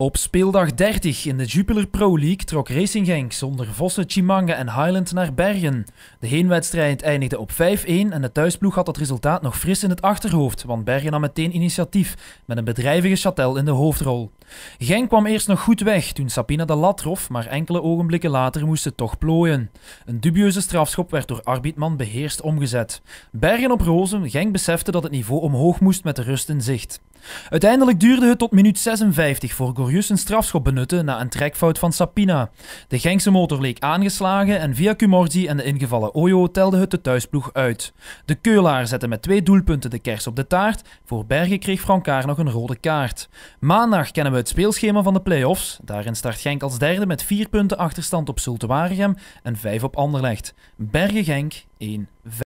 Op speeldag 30 in de Jupiler Pro League trok Racing Genk zonder Vossen, Chimanga en Highland naar Bergen. De heenwedstrijd eindigde op 5-1 en de thuisploeg had het resultaat nog fris in het achterhoofd, want Bergen nam meteen initiatief met een bedrijvige Chatel in de hoofdrol. Genk kwam eerst nog goed weg toen Sabina de lat trof, maar enkele ogenblikken later moest toch plooien. Een dubieuze strafschop werd door Arbitman beheerst omgezet. Bergen op rozen, Genk besefte dat het niveau omhoog moest met de rust in zicht. Uiteindelijk duurde het tot minuut 56 voor Gorius een strafschop benutte na een trekfout van Sapina. De Genkse motor leek aangeslagen en via Cumorzi en de ingevallen Ojo telde het de thuisploeg uit. De Keulaar zette met twee doelpunten de kers op de taart. Voor Bergen kreeg Frankaar nog een rode kaart. Maandag kennen we het speelschema van de play-offs. Daarin start Genk als derde met vier punten achterstand op Zulte Waregem en vijf op Anderlecht. Bergen-Genk 1-5.